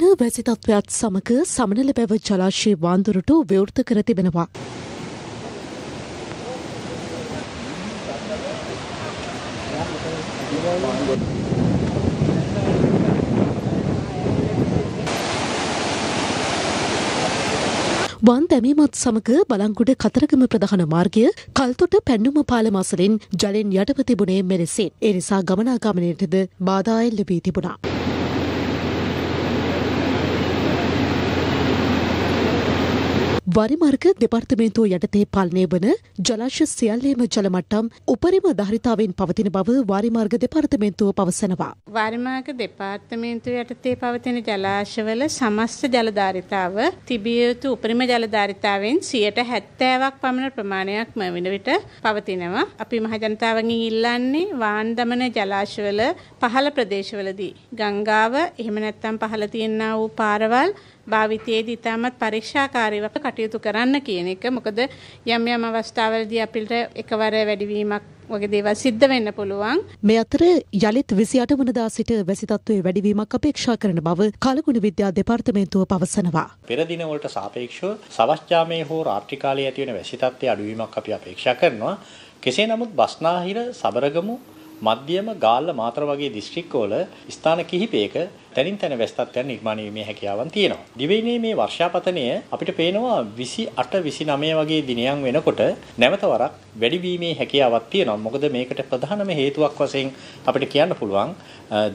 දින වැසි තත්ත්වයක්ත් සමඟ සමනල බැව ජලාශී වාන්දුරට විවෘත කර තිබෙනවා. වන් දැමීමත් සමඟ බලංගුඩ කතරගම ප්‍රධාන මාර්ගය කල්තොට පැන්නුම පාලමසලින් ජලෙන් යටපතිබුණේ මෙලෙසින් එනිසා ගමනාගමනයටද බාධායිල් ලබී තිබුණා. වරිමර්ග දෙපර්තමේන්තුව යටතේ පාලනය වන ජලාශ සියල්ලේම ජලමට්ටම් උපරිම ධරිතාවෙන් පවතින බව වාරිමාර්ග දෙපර්තමේන්තුව පවසනවා. වාරිමාර්ග දෙපාර්තමේන්තුව යටතේ පවතින ජලාශවල සමස්ත ජලධාරිතාව තිබිය යුතු උපරිම ජලධාරිතාවෙන් සියයට හැත්තෑවක් පමණ ප්‍රමාණයක් මවින විට පවතිනවා. අපි මහජනතාවගින් ඉල්ලන්නේ වාන් දමන ජලාශවල පහළ ප්‍රදේශවලදී. ගංගාව එහෙම නැත්තම් පහළ තියෙන්නා වූ පාරවල් භාවිතයේදී ඉතාමත් පරීක්ෂාකාරීව කටයුතු කටයුතු කරන්න කියන එක මොකද යම් යම් අවස්ථාවලදී අපිට එකවර වැඩිවීමක් වගේ දේවල් සිද්ධ වෙන්න පුළුවන්. මේ අතර යළිත් 28 වනදා සිට වැසි තත්ත්වයේ වැඩිවීමක් අපේක්ෂා කරන බව කලකුණ විද්‍යා දෙපාර්තමේන්තුව පවසනවා. පෙර දින වලට සාපේක්ෂව සවස්ජාමයේ හෝ රාත්‍රී කාලයේ ඇතිවන වැසි තත්ත්වයේ අඩුවීමක් අපි අපේක්ෂා කරනවා. කෙසේ නමුත් බස්නාහිර සබරගමු මධ්‍යම ගාල්ල මාතර වගේ දිස්ත්‍රික්කවල ස්ථාන කිහිපයක තනින් තන වැස්තත්වයන් නිර්මාණය වීමේ හැකියාවන් තියෙනවා. දිවයිනේ මේ වර්ෂාපතනය අපිට පේනවා 28 29 වගේ දිනයන් වෙනකොට නැවත වරක් වැඩිවීමේ හැකියාවක් තියෙනවා. මොකද මේකට ප්‍රධානම හේතුවක් වශයෙන් අපිට කියන්න පුළුවන්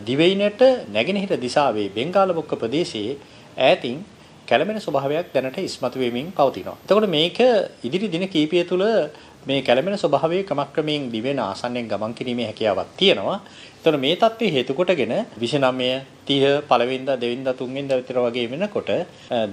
දිවයිනට නැගෙනහිර දිසාවේ බෙන්ගාල බොක්ක ප්‍රදේශයේ ඈතින් කැළමෙන ස්වභාවයක් දැනට ඉස්මතු වෙමින් පවතිනවා. එතකොට මේක ඉදිරි දින කීපය තුළ මේ කැළඹෙන ස්වභාවයේ ක්‍රමක්‍රමයෙන් දිවෙන ආසන්නෙන් ගමන් කිරීමේ හැකියාවක් තියෙනවා. එතකොට මේ தත්ත්වය හේතු කොටගෙන 29 30 පළවෙනිදා දෙවෙනිදා තුන්වෙනිදා විතර වගේ වෙනකොට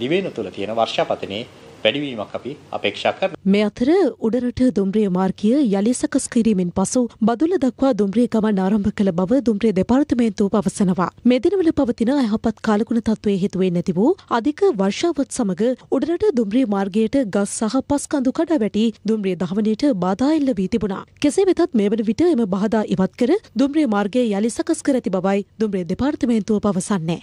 දිවෙන තුල තියෙන වර්ෂාපතනේ වැඩිවීමක් අපි අපේක්ෂා කරන. මේ අතර උඩරට දුම්රිය මාර්ගය යළි සකස් කිරීමෙන් පසු බදුල දක්වා දුම්රිය ගමන් ආරම්භ කළ බව දුම්රිය දෙපාර්තමේන්තුව පවසනවා. මේ දිනවල පවතින අයහපත් කාලකුණ තත්ත්වයේ හේතුවෙන් නැති වූ අධික වර්ෂාවත් සමග උඩරට දුම්රිය මාර්ගයට ගස් සහ පස් කඳු කඩා වැටි දුම්රිය දහවණයට බාධා එල්ල වී තිබුණා. කෙසේ වෙතත් මේ වන විට එම බාධා ඉවත් කර දුම්රිය මාර්ගයේ යළි සකස් කර ඇති බවයි දුම්රිය දෙපාර්තමේන්තුව පවසන්නේ.